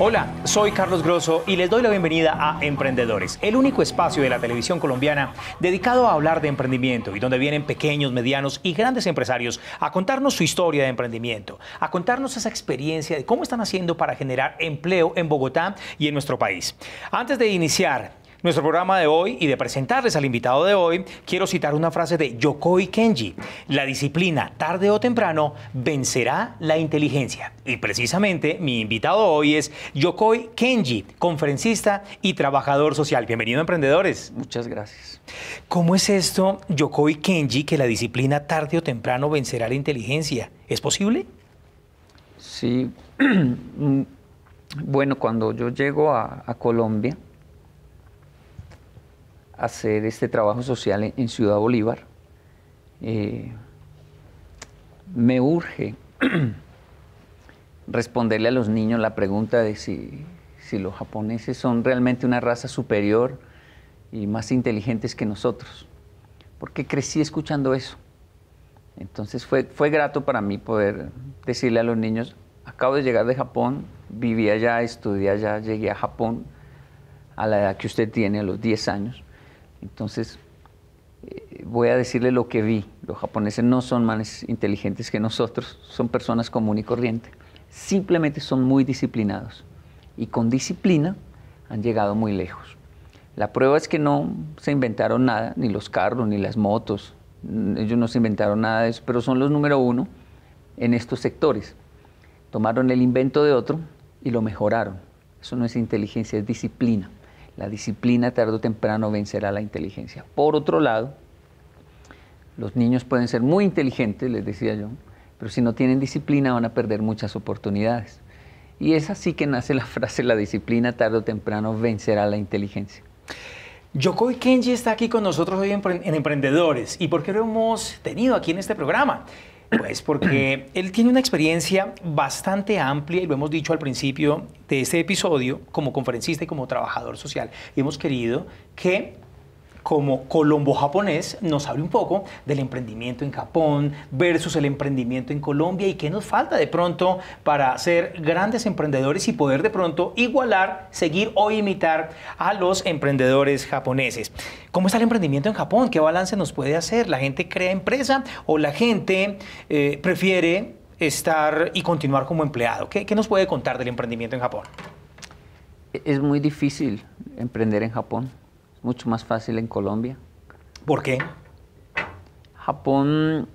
Hola, soy Carlos Grosso y les doy la bienvenida a Emprendedores, el único espacio de la televisión colombiana dedicado a hablar de emprendimiento y donde vienen pequeños, medianos y grandes empresarios a contarnos su historia de emprendimiento, a contarnos esa experiencia de cómo están haciendo para generar empleo en Bogotá y en nuestro país. Antes de iniciar, nuestro programa de hoy y de presentarles al invitado de hoy, quiero citar una frase de Yokoi Kenji. La disciplina, tarde o temprano, vencerá la inteligencia. Y precisamente mi invitado hoy es Yokoi Kenji, conferencista y trabajador social. Bienvenido, emprendedores. Muchas gracias. ¿Cómo es esto, Yokoi Kenji, que la disciplina tarde o temprano vencerá la inteligencia? ¿Es posible? Sí. Mm, bueno, cuando yo llego a, a Colombia, hacer este trabajo social en, Ciudad Bolívar. Eh, me urge responderle a los niños la pregunta de si, los japoneses son realmente una raza superior y más inteligentes que nosotros, porque crecí escuchando eso. Entonces fue, fue grato para mí poder decirle a los niños, acabo de llegar de Japón, viví allá, estudié allá, llegué a Japón a la edad que usted tiene, a los 10 años, entonces, eh, voy a decirle lo que vi. Los japoneses no son más inteligentes que nosotros, son personas común y corriente. Simplemente son muy disciplinados y con disciplina han llegado muy lejos. La prueba es que no se inventaron nada, ni los carros, ni las motos. Ellos no se inventaron nada de eso, pero son los número uno en estos sectores. Tomaron el invento de otro y lo mejoraron. Eso no es inteligencia, es disciplina. La disciplina tarde o temprano vencerá la inteligencia. Por otro lado, los niños pueden ser muy inteligentes, les decía yo, pero si no tienen disciplina van a perder muchas oportunidades. Y es así que nace la frase, la disciplina tarde o temprano vencerá la inteligencia. Yokoi Kenji está aquí con nosotros hoy en, Emprendedores y por qué lo hemos tenido aquí en este programa. Pues porque él tiene una experiencia bastante amplia y lo hemos dicho al principio de este episodio como conferencista y como trabajador social. Y hemos querido que como Colombo japonés, nos hable un poco del emprendimiento en Japón versus el emprendimiento en Colombia y qué nos falta de pronto para ser grandes emprendedores y poder de pronto igualar, seguir o imitar a los emprendedores japoneses. ¿Cómo está el emprendimiento en Japón? ¿Qué balance nos puede hacer? ¿La gente crea empresa o la gente eh, prefiere estar y continuar como empleado? ¿Qué nos puede contar del emprendimiento en Japón? Es muy difícil emprender en Japón mucho más fácil en Colombia. ¿Por qué? Japón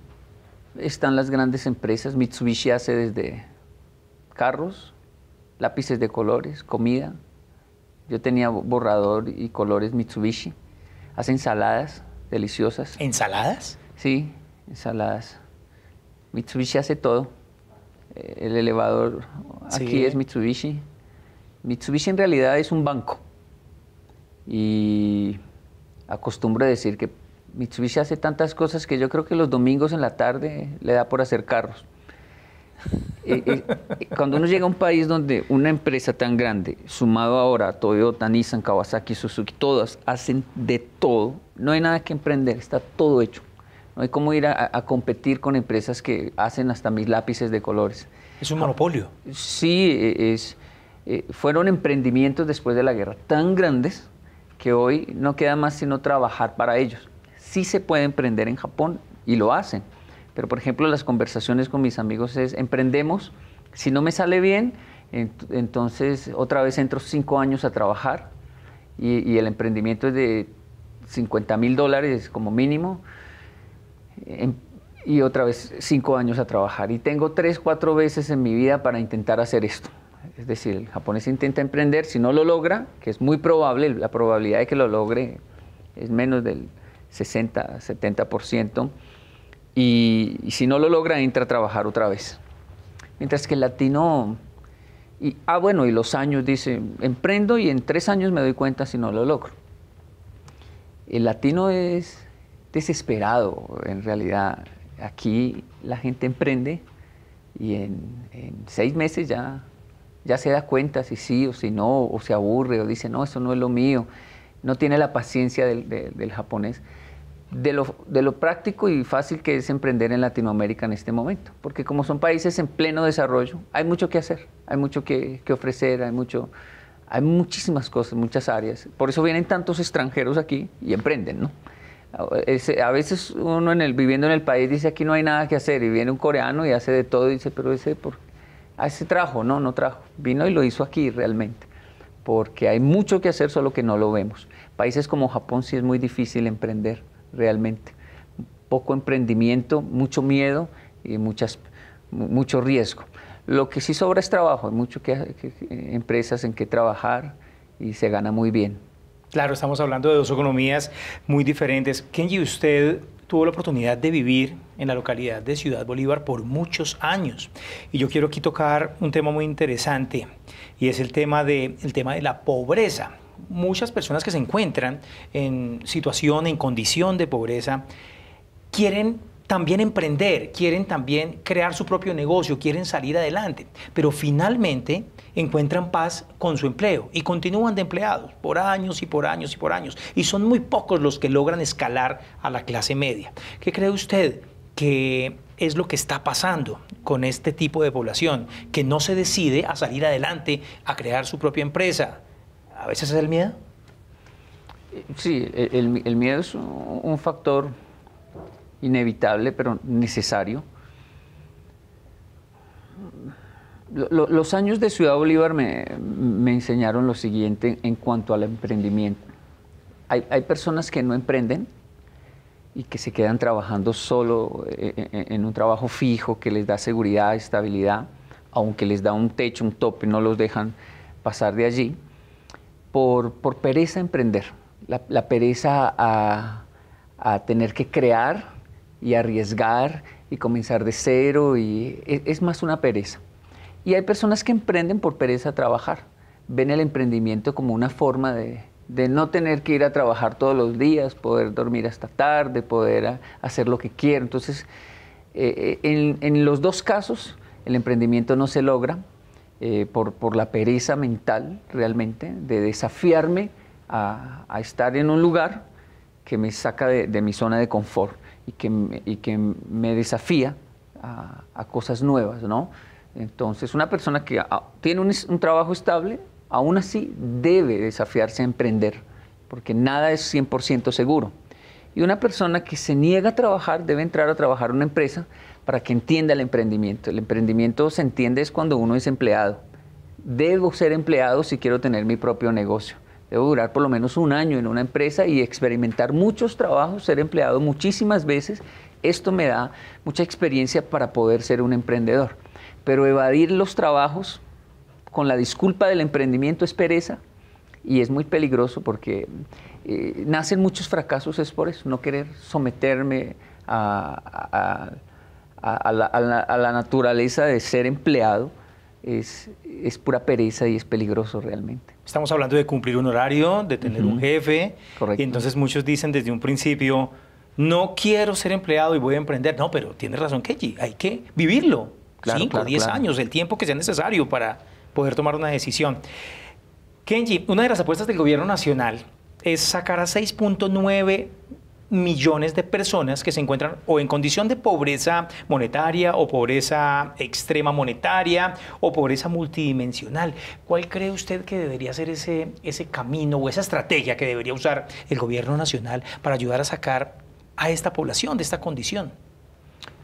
están las grandes empresas. Mitsubishi hace desde carros, lápices de colores, comida. Yo tenía borrador y colores Mitsubishi. Hace ensaladas deliciosas. ¿Ensaladas? Sí, ensaladas. Mitsubishi hace todo. Eh, el elevador aquí es Mitsubishi. Mitsubishi en realidad es un banco y acostumbro decir que Mitsubishi hace tantas cosas que yo creo que los domingos en la tarde le da por hacer carros. Eh, eh, cuando uno llega a un país donde una empresa tan grande, sumado ahora a Toyota, Nissan, Kawasaki, Suzuki, todas hacen de todo, no hay nada que emprender, está todo hecho. No hay cómo ir a, competir con empresas que hacen hasta mis lápices de colores. Es un monopolio. sí, e, es, eh, fueron emprendimientos después de la guerra tan grandes que hoy no queda más sino trabajar para ellos. Sí se puede emprender en Japón y lo hacen, pero por ejemplo las conversaciones con mis amigos es, emprendemos, si no me sale bien, entonces otra vez entro cinco años a trabajar y, el emprendimiento es de 50 mil dólares como mínimo. Em, y otra vez cinco años a trabajar. Y tengo tres, cuatro veces en mi vida para intentar hacer esto. Es decir, el japonés intenta emprender, si no lo logra, que es muy probable, la probabilidad de que lo logre es menos del 60, 70%, y, si no lo logra, entra a trabajar otra vez. Mientras que el latino, y, ah bueno, y los años, dice, emprendo y en tres años me doy cuenta si no lo logro. El latino es desesperado, en realidad. Aquí la gente emprende y en seis meses ya ya se da cuenta si sí o si no, o se aburre, o dice, no, eso no es lo mío, no tiene la paciencia del, japonés. De lo, de lo, práctico y fácil que es emprender en Latinoamérica en este momento, porque como son países en pleno desarrollo, hay mucho que hacer, hay mucho que, que ofrecer, hay, mucho, hay muchísimas cosas, muchas áreas. Por eso vienen tantos extranjeros aquí y emprenden, ¿no? a veces uno en el, viviendo en el país dice aquí no hay nada que hacer y viene un coreano y hace de todo y dice, pero ese, ¿por Ah, ese trajo, no, no trajo, vino y lo hizo aquí realmente, porque hay mucho que hacer, solo que no lo vemos. Países como Japón sí es muy difícil emprender realmente, poco emprendimiento, mucho miedo y muchas, mucho riesgo. Lo que sí sobra es trabajo, hay muchas empresas en que trabajar y se gana muy bien. Claro, estamos hablando de dos economías muy diferentes. Kenji, usted tuvo la oportunidad de vivir en la localidad de Ciudad Bolívar por muchos años. Y yo quiero aquí tocar un tema muy interesante y es el tema de, tema de la pobreza. Muchas personas que se encuentran en situación, en condición de pobreza, quieren también emprender, quieren también crear su propio negocio, quieren salir adelante, pero finalmente encuentran paz con su empleo y continúan de empleados por años y por años y por años. Y son muy pocos los que logran escalar a la clase media. ¿Qué cree usted que es lo que está pasando con este tipo de población, que no se decide a salir adelante, a crear su propia empresa? ¿A veces es el miedo? Sí, el, el miedo es un factor inevitable, pero necesario. los años de Ciudad Bolívar me, me, enseñaron lo siguiente en cuanto al emprendimiento. Hay, hay, personas que no emprenden y que se quedan trabajando solo eh, eh, eh, en, un trabajo fijo que les da seguridad, estabilidad, aunque les da un techo, un tope, no los dejan pasar de allí, por, por pereza a emprender, la, la pereza a, a tener que crear y arriesgar y comenzar de cero y e, es, más una pereza. Y hay personas que emprenden por pereza a trabajar. Ven el emprendimiento como una forma de, no tener que ir a trabajar todos los días, poder dormir hasta tarde, poder hacer lo que quiero. Entonces, eh, eh, en, los dos casos, el emprendimiento no se logra eh, por, la pereza mental realmente de desafiarme a, estar en un lugar que me saca de mi zona de confort y que, me, desafía a, cosas nuevas, ¿no? Entonces, una persona que tiene un, un, trabajo estable, aún así debe desafiarse a emprender, porque nada es 100% seguro. Y una persona que se niega a trabajar debe entrar a trabajar en una empresa para que entienda el emprendimiento. El emprendimiento se entiende es cuando uno es empleado. Debo ser empleado si quiero tener mi propio negocio. Debo durar por lo menos un año en una empresa y experimentar muchos trabajos, ser empleado muchísimas veces. Esto me da mucha experiencia para poder ser un emprendedor. Pero evadir los trabajos con la disculpa del emprendimiento es pereza y es muy peligroso porque eh, nacen muchos fracasos, es por eso, no querer someterme a, la, naturaleza de ser empleado es pura pereza y es peligroso realmente. Estamos hablando de cumplir un horario, de tener un jefe. Correcto. Y entonces muchos dicen desde un principio, no quiero ser empleado y voy a emprender. No, pero tiene razón Kenji, hay que vivirlo. Cinco, diez años, el tiempo que sea necesario para poder tomar una decisión. Kenji, una de las apuestas del gobierno nacional es sacar a 6.9 millones de personas que se encuentran o en condición de pobreza monetaria o pobreza extrema monetaria o pobreza multidimensional. ¿Cuál cree usted que debería ser ese, ese camino o esa estrategia que debería usar el gobierno nacional para ayudar a sacar a esta población de esta condición?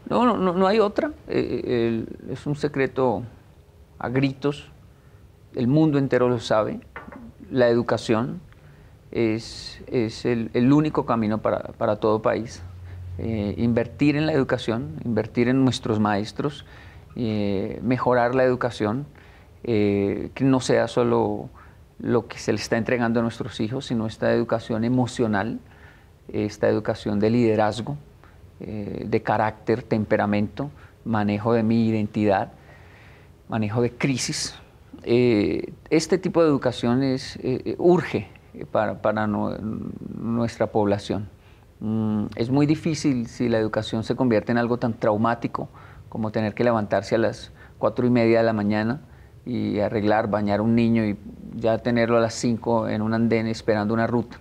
No, no, no, hay otra. Eh, eh, es un secreto a gritos. El mundo entero lo sabe. La educación, es, es el, único camino para, todo país. Eh, invertir en la educación, invertir en nuestros maestros, eh, mejorar la educación, eh, que no sea solo lo que se le está entregando a nuestros hijos, sino esta educación emocional, esta educación de liderazgo, de carácter, temperamento, manejo de mi identidad, manejo de crisis. este tipo de educación es, urge eh, para, nuestra población. Mm, es muy difícil si la educación se convierte en algo tan traumático como tener que levantarse a las cuatro y media de la mañana y arreglar, bañar un niño y ya tenerlo a las cinco en un andén esperando una ruta.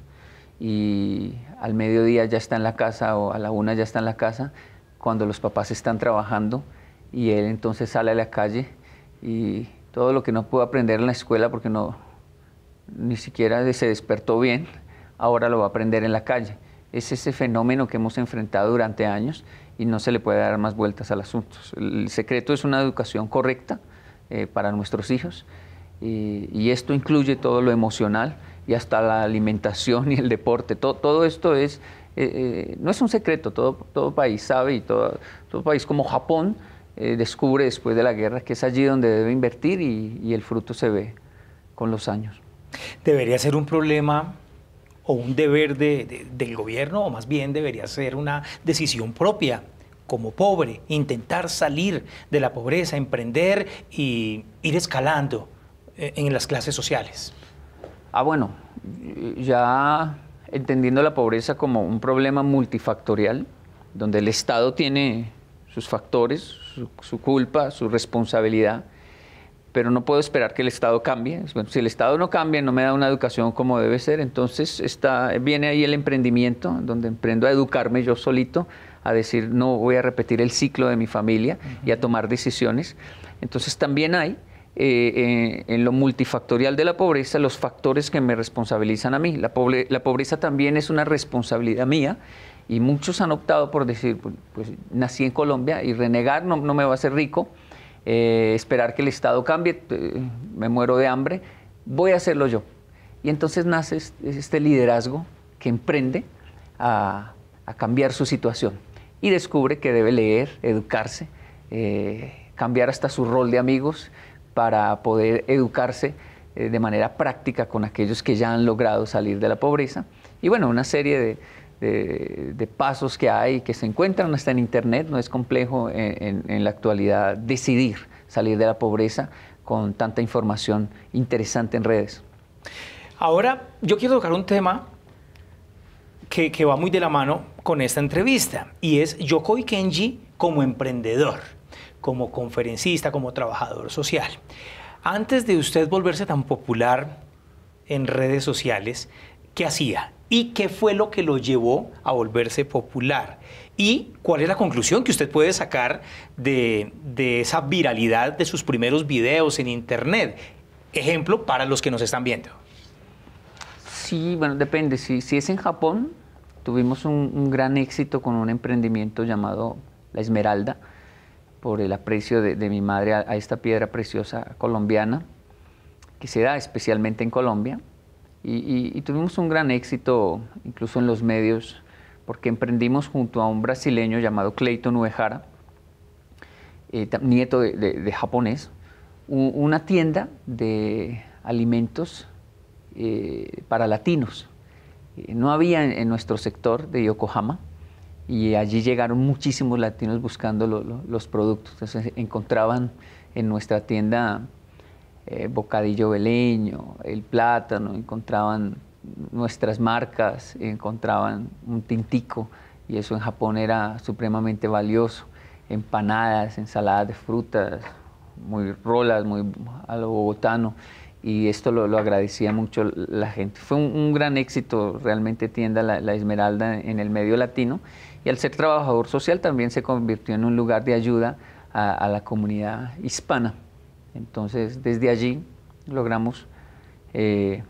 Y al mediodía ya está en la casa o a la una ya está en la casa cuando los papás están trabajando y él entonces sale a la calle y todo lo que no pudo aprender en la escuela porque no, ni siquiera se despertó bien, ahora lo va a aprender en la calle. Es ese fenómeno que hemos enfrentado durante años y no se le puede dar más vueltas al asunto. El secreto es una educación correcta eh, para nuestros hijos y, esto incluye todo lo emocional y hasta la alimentación y el deporte. Todo, esto es, eh, eh, no es un secreto, todo, todo país sabe y todo, todo país como Japón descubre después de la guerra que es allí donde debe invertir y el fruto se ve con los años debería ser un problema o un deber del gobierno, o más bien debería ser una decisión propia como pobre, intentar salir de la pobreza, emprender y ir escalando eh, en las clases sociales. Ah, bueno, ya entendiendo la pobreza como un problema multifactorial, donde el Estado tiene sus factores, su culpa, su responsabilidad, pero no puedo esperar que el Estado cambie. si el Estado no cambia, no me da una educación como debe ser, entonces está, viene ahí el emprendimiento, donde emprendo a educarme yo solito, a decir, no voy a repetir el ciclo de mi familia y a tomar decisiones. Entonces también hay eh, eh, en lo multifactorial de la pobreza los factores que me responsabilizan a mí. La, pobreza también es una responsabilidad mía y muchos han optado por decir, pues, pues nací en Colombia y renegar no, no me va a hacer rico eh, esperar que el Estado cambie, eh, me muero de hambre, voy a hacerlo yo. Y entonces nace este liderazgo que emprende a, cambiar su situación y descubre que debe leer, educarse, eh, cambiar hasta su rol de amigos para poder educarse de manera práctica con aquellos que ya han logrado salir de la pobreza. Y bueno, una serie de, de, pasos que hay, que se encuentran está en Internet, no es complejo en, la actualidad decidir salir de la pobreza con tanta información interesante en redes. Ahora, yo quiero tocar un tema que, que va muy de la mano con esta entrevista, y es Yokoi Kenji como emprendedor, como conferencista, como trabajador social. Antes de usted volverse tan popular en redes sociales, ¿qué hacía? y qué fue lo que lo llevó a volverse popular. ¿Y cuál es la conclusión que usted puede sacar de, esa viralidad de sus primeros videos en Internet? Ejemplo para los que nos están viendo. Sí, bueno, depende. Si, si es en Japón, tuvimos un, gran éxito con un emprendimiento llamado La Esmeralda, por el aprecio de, mi madre a esta piedra preciosa colombiana, que se da especialmente en Colombia. Y, tuvimos un gran éxito, incluso en los medios, porque emprendimos junto a un brasileño llamado Clayton Uehara, eh, nieto de, japonés, una tienda de alimentos eh, para latinos. Eh, no había en, nuestro sector de Yokohama y allí llegaron muchísimos latinos buscando los productos. Entonces encontraban en nuestra tienda eh, bocadillo veleño, el plátano, encontraban nuestras marcas, encontraban un tintico y eso en Japón era supremamente valioso, empanadas, ensaladas de frutas, muy rolas, muy a lo bogotano y esto lo, agradecía mucho la gente. Fue un, gran éxito realmente tienda la, Esmeralda en el medio latino y al ser trabajador social también se convirtió en un lugar de ayuda a la comunidad hispana. Entonces, desde allí logramos eh,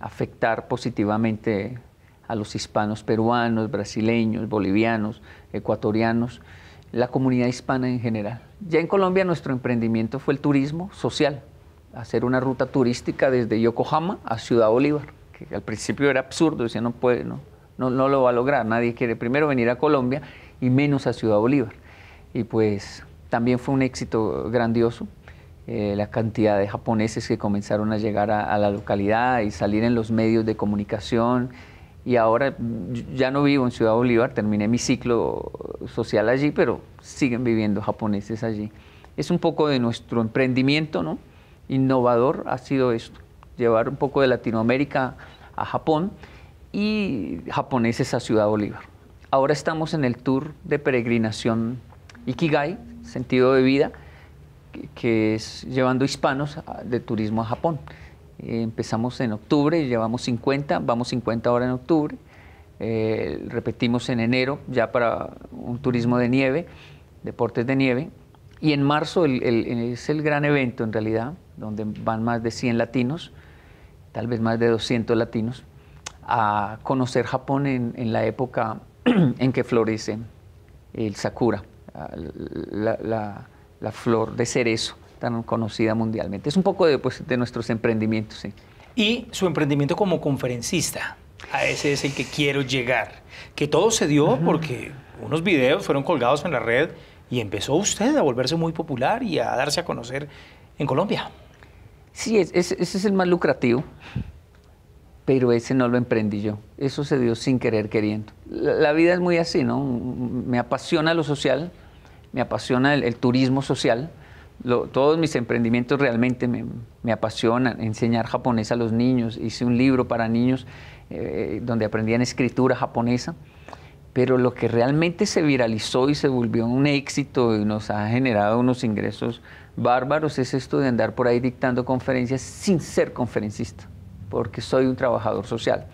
afectar positivamente a los hispanos peruanos, brasileños, bolivianos, ecuatorianos, la comunidad hispana en general. Ya en Colombia nuestro emprendimiento fue el turismo social, hacer una ruta turística desde Yokohama a Ciudad Bolívar, que al principio era absurdo, decía no puede, no, no lo va a lograr, nadie quiere primero venir a Colombia y menos a Ciudad Bolívar. Y pues también fue un éxito grandioso, eh, la cantidad de japoneses que comenzaron a llegar a, a, la localidad y salir en los medios de comunicación. Y ahora mm, ya no vivo en Ciudad Bolívar, terminé mi ciclo social allí, pero siguen viviendo japoneses allí. Es un poco de nuestro emprendimiento, ¿no? Innovador ha sido esto, llevar un poco de Latinoamérica a Japón y japoneses a Ciudad Bolívar. Ahora estamos en el tour de peregrinación Ikigai, sentido de vida, que es llevando hispanos de turismo a Japón. Eh, empezamos en octubre, llevamos 50, vamos 50 ahora en octubre, eh, repetimos en enero ya para un turismo de nieve, deportes de nieve, y en marzo es el gran evento en realidad, donde van más de 100 latinos, tal vez más de 200 latinos, a conocer Japón en, la época en que florece el sakura, la la flor de cerezo tan conocida mundialmente. Es un poco de, pues, de nuestros emprendimientos. Y su emprendimiento como conferencista. A ese es el que quiero llegar. Que todo se dio porque unos videos fueron colgados en la red y empezó usted a volverse muy popular y a darse a conocer en Colombia. Sí, ese es, el más lucrativo, pero ese no lo emprendí yo. Eso se dio sin querer queriendo. la vida es muy así, ¿no? Me apasiona lo social, me apasiona el, turismo social. todos mis emprendimientos realmente me, apasionan. Enseñar japonés a los niños. Hice un libro para niños eh, donde aprendían escritura japonesa. Pero lo que realmente se viralizó y se volvió un éxito y nos ha generado unos ingresos bárbaros es esto de andar por ahí dictando conferencias sin ser conferencista, porque soy un trabajador social.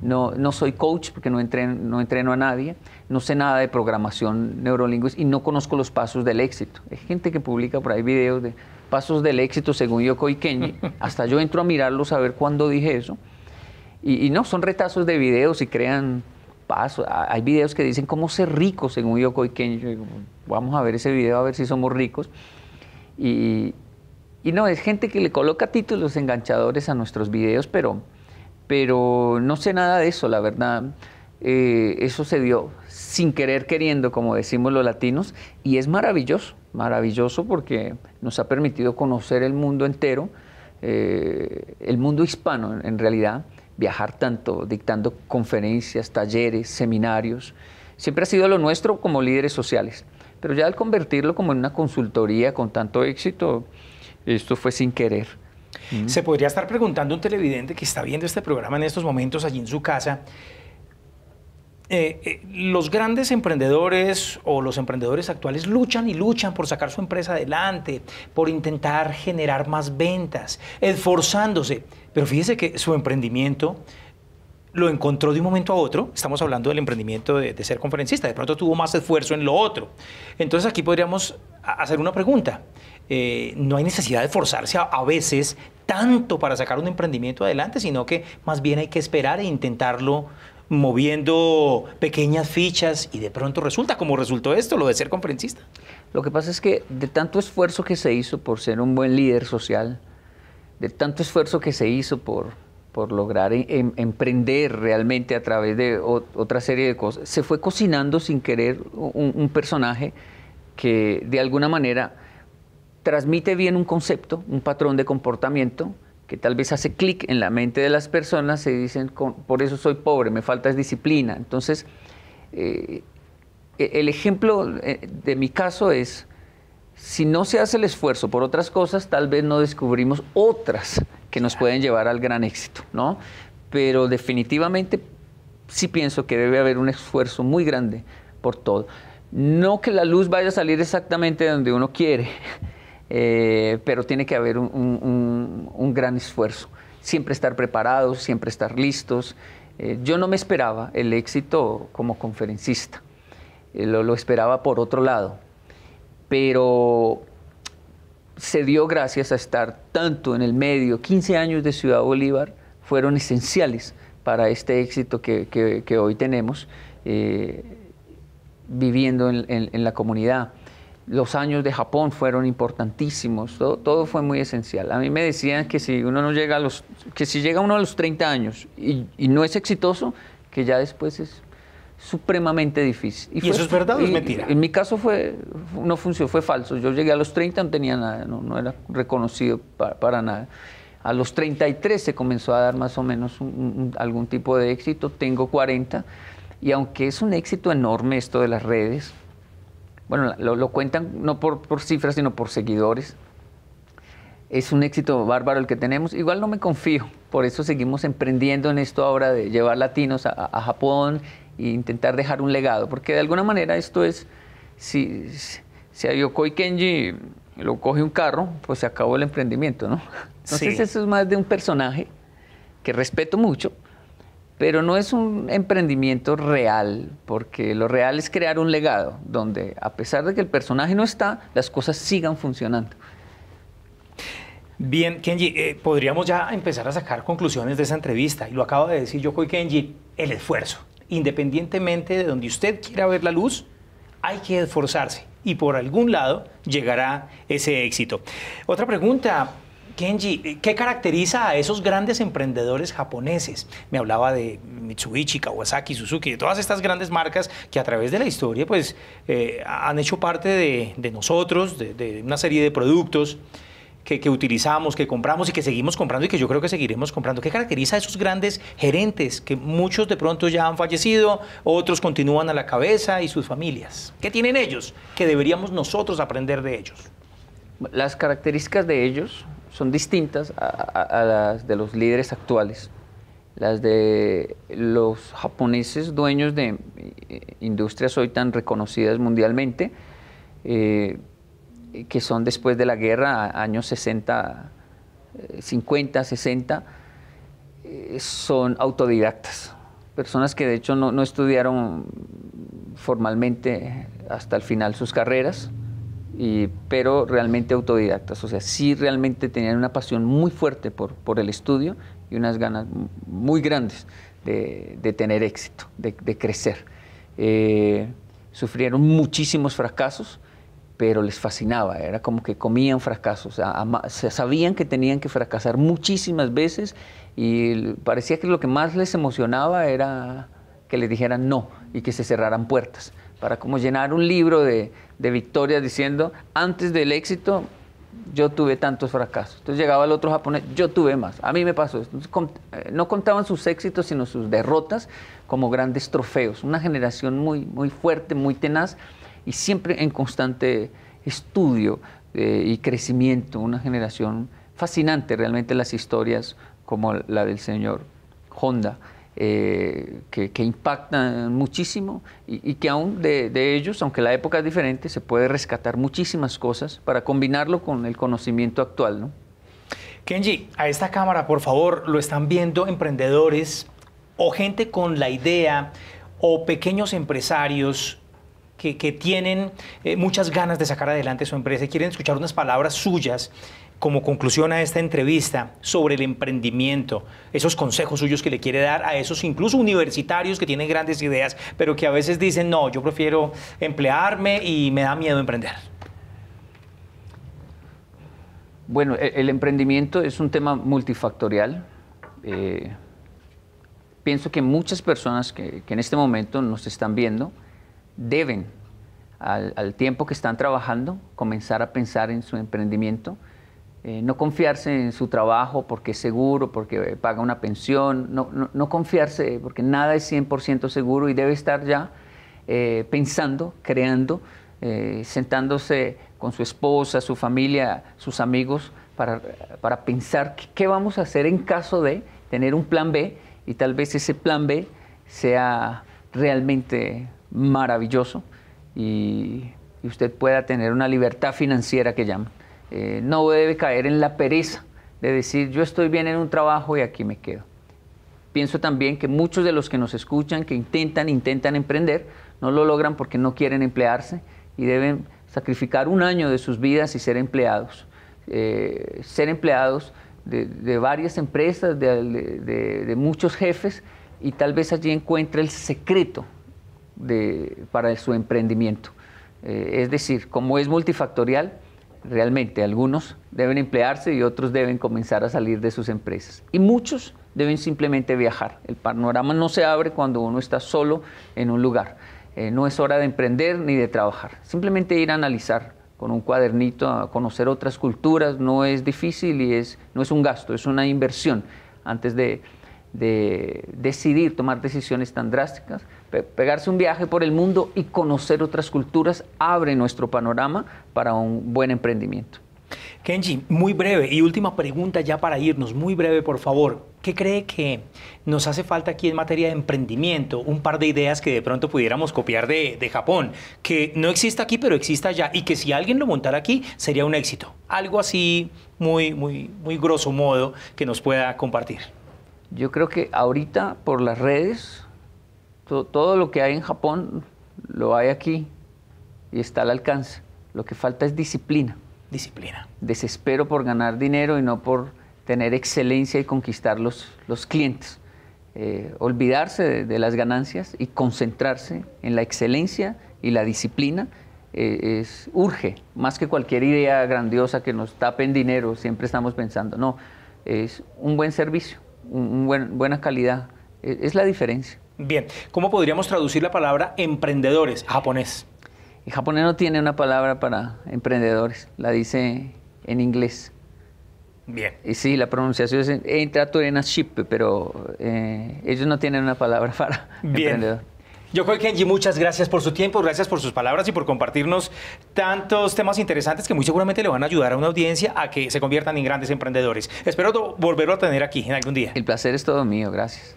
No, no soy coach porque no no entreno a nadie, no sé nada de programación neurolingüística y no conozco los pasos del éxito. Hay gente que publica por ahí videos de pasos del éxito según Yoko y Kenji. Hasta yo entro a mirarlos a ver cuándo dije eso. Y, no, son retazos de videos y crean pasos. Hay videos que dicen cómo ser ricos según Yoko y Kenji. vamos a ver ese video a ver si somos ricos. Y, no, es gente que le coloca títulos enganchadores a nuestros videos, pero, pero no sé nada de eso, la verdad. Eh, eso se dio, sin querer queriendo, como decimos los latinos, y es maravilloso, maravilloso porque nos ha permitido conocer el mundo entero, eh, el mundo hispano en realidad, viajar tanto, dictando conferencias, talleres, seminarios. Siempre ha sido lo nuestro como líderes sociales, pero ya al convertirlo como en una consultoría con tanto éxito, esto fue sin querer. Se podría estar preguntando un televidente que está viendo este programa en estos momentos allí en su casa, eh, eh, los grandes emprendedores o los emprendedores actuales luchan y luchan por sacar su empresa adelante, por intentar generar más ventas, esforzándose. Pero fíjese que su emprendimiento lo encontró de un momento a otro. Estamos hablando del emprendimiento de, ser conferencista. De pronto tuvo más esfuerzo en lo otro. Entonces aquí podríamos hacer una pregunta. Eh, no hay necesidad de forzarse a veces tanto para sacar un emprendimiento adelante, sino que más bien hay que esperar e intentarlo moviendo pequeñas fichas y de pronto resulta como resultó esto, lo de ser conferencista. Lo que pasa es que de tanto esfuerzo que se hizo por ser un buen líder social, de tanto esfuerzo que se hizo por, lograr e-, em, emprender realmente a través de otra serie de cosas, se fue cocinando sin querer un personaje que de alguna manera transmite bien un concepto, un patrón de comportamiento, que tal vez hace clic en la mente de las personas, se dicen, por eso soy pobre, me falta es disciplina. Entonces, eh, el ejemplo eh, de mi caso es, si no se hace el esfuerzo por otras cosas, tal vez no descubrimos otras que nos pueden llevar al gran éxito, ¿no? Pero definitivamente sí pienso que debe haber un esfuerzo muy grande por todo. No que la luz vaya a salir exactamente donde uno quiere, eh, pero tiene que haber un, gran esfuerzo. Siempre estar preparados, siempre estar listos. Eh, yo no me esperaba el éxito como conferencista, eh, lo, esperaba por otro lado, pero se dio gracias a estar tanto en el medio. 15 años de Ciudad Bolívar fueron esenciales para este éxito que, hoy tenemos viviendo en, la comunidad los años de Japón fueron importantísimos, todo, fue muy esencial. A mí me decían que si uno no llega a los, que si llega uno a los 30 años y, no es exitoso, que ya después es supremamente difícil. ¿Y, eso es verdad o es mentira? En mi caso fue, no funcionó, fue falso. Yo llegué a los 30, no tenía nada, no, era reconocido para, nada. A los 33 se comenzó a dar más o menos algún tipo de éxito, tengo 40, y aunque es un éxito enorme esto de las redes, bueno, lo, cuentan no por, cifras, sino por seguidores. Es un éxito bárbaro el que tenemos. Igual no me confío, por eso seguimos emprendiendo en esto ahora de llevar latinos a, Japón e intentar dejar un legado, porque de alguna manera esto es, si, si a Yokoi Kenji lo coge un carro, pues se acabó el emprendimiento, ¿no? Entonces eso es más de un personaje que respeto mucho, pero no es un emprendimiento real, porque lo real es crear un legado donde, a pesar de que el personaje no está, las cosas sigan funcionando. Bien, Kenji, eh, podríamos ya empezar a sacar conclusiones de esa entrevista. Y lo acabo de decir yo y Kenji, el esfuerzo. Independientemente de donde usted quiera ver la luz, hay que esforzarse y por algún lado llegará ese éxito. Otra pregunta, Kenji, ¿qué caracteriza a esos grandes emprendedores japoneses? Me hablaba de Mitsubishi, Kawasaki, Suzuki, de todas estas grandes marcas que a través de la historia pues, eh, han hecho parte de, nosotros, de, una serie de productos que, que, utilizamos, que compramos y que seguimos comprando y que yo creo que seguiremos comprando. ¿Qué caracteriza a esos grandes gerentes que muchos de pronto ya han fallecido, otros continúan a la cabeza y sus familias? ¿Qué tienen ellos que deberíamos nosotros aprender de ellos? Las características de ellos son distintas a, las de los líderes actuales, las de los japoneses dueños de eh, industrias hoy tan reconocidas mundialmente, eh, que son después de la guerra, años 60, 50, 60, son autodidactas, personas que de hecho no estudiaron formalmente hasta el final sus carreras pero realmente autodidactas. O sea, sí realmente tenían una pasión muy fuerte por, por el estudio y unas ganas muy grandes de, de tener éxito, de, crecer. Eh, sufrieron muchísimos fracasos, pero les fascinaba, era como que comían fracasos, sabían que tenían que fracasar muchísimas veces y parecía que lo que más les emocionaba era que les dijeran no y que se cerraran puertas, para como llenar un libro de, de victoria diciendo, antes del éxito yo tuve tantos fracasos. Entonces llegaba el otro japonés, yo tuve más, a mí me pasó. Entonces, eh, no contaban sus éxitos, sino sus derrotas como grandes trofeos. Una generación muy, muy fuerte, muy tenaz y siempre en constante estudio eh, y crecimiento. Una generación fascinante realmente las historias como la del señor Honda. Eh, que, impactan muchísimo y, que aún de, ellos, aunque la época es diferente, se puede rescatar muchísimas cosas para combinarlo con el conocimiento actual. ¿no? Kenji, a esta cámara, por favor, lo están viendo emprendedores o gente con la idea o pequeños empresarios que, tienen eh, muchas ganas de sacar adelante su empresa y quieren escuchar unas palabras suyas como conclusión a esta entrevista sobre el emprendimiento, esos consejos suyos que le quiere dar a esos incluso universitarios que tienen grandes ideas, pero que a veces dicen, no, yo prefiero emplearme y me da miedo emprender? Bueno, e-, el, emprendimiento es un tema multifactorial. Eh, pienso que muchas personas que, en este momento nos están viendo deben, al tiempo que están trabajando, comenzar a pensar en su emprendimiento eh, no confiarse en su trabajo porque es seguro, porque paga una pensión, no, confiarse porque nada es 100% seguro y debe estar ya eh, pensando, creando, eh, sentándose con su esposa, su familia, sus amigos, para, pensar qué, vamos a hacer en caso de tener un plan B y tal vez ese plan B sea realmente maravilloso y, usted pueda tener una libertad financiera que llame. Eh, no debe caer en la pereza de decir yo estoy bien en un trabajo y aquí me quedo. Pienso también que muchos de los que nos escuchan, que intentan, intentan emprender, no lo logran porque no quieren emplearse y deben sacrificar un año de sus vidas y ser empleados. Eh, ser empleados de, varias empresas, de, muchos jefes y tal vez allí encuentra el secreto para su emprendimiento. Eh, es decir, como es multifactorial, realmente algunos deben emplearse y otros deben comenzar a salir de sus empresas. Y muchos deben simplemente viajar. El panorama no se abre cuando uno está solo en un lugar. Eh, no es hora de emprender ni de trabajar. Simplemente ir a analizar con un cuadernito, a conocer otras culturas, no es difícil y no es un gasto, es una inversión antes de decidir tomar decisiones tan drásticas pegarse un viaje por el mundo y conocer otras culturas abre nuestro panorama para un buen emprendimiento. Kenji, muy breve y última pregunta ya para irnos, muy breve por favor. ¿Qué cree que nos hace falta aquí en materia de emprendimiento? Un par de ideas que de pronto pudiéramos copiar de, Japón, que no exista aquí pero exista allá y que si alguien lo montara aquí sería un éxito. Algo así muy, muy, muy grosso modo que nos pueda compartir. Yo creo que ahorita por las redes todo lo que hay en Japón lo hay aquí y está al alcance. Lo que falta es disciplina. Disciplina. Desespero por ganar dinero y no por tener excelencia y conquistar los, clientes. Eh, olvidarse de, las ganancias y concentrarse en la excelencia y la disciplina eh, es, urge, más que cualquier idea grandiosa que nos tape en dinero, siempre estamos pensando, no, es un buen servicio, un, buen, buena calidad, e, es la diferencia. Bien, ¿cómo podríamos traducir la palabra emprendedores a japonés? El japonés no tiene una palabra para emprendedores, la dice en inglés. Bien. Y sí, la pronunciación es en ship, pero eh, ellos no tienen una palabra para Bien. emprendedor. que Kenji, muchas gracias por su tiempo, gracias por sus palabras y por compartirnos tantos temas interesantes que muy seguramente le van a ayudar a una audiencia a que se conviertan en grandes emprendedores. Espero volverlo a tener aquí en algún día. El placer es todo mío, gracias.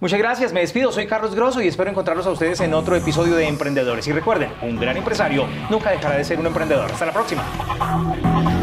Muchas gracias, me despido. Soy Carlos Grosso y espero encontrarlos a ustedes en otro episodio de Emprendedores. Y recuerden, un gran empresario nunca dejará de ser un emprendedor. Hasta la próxima.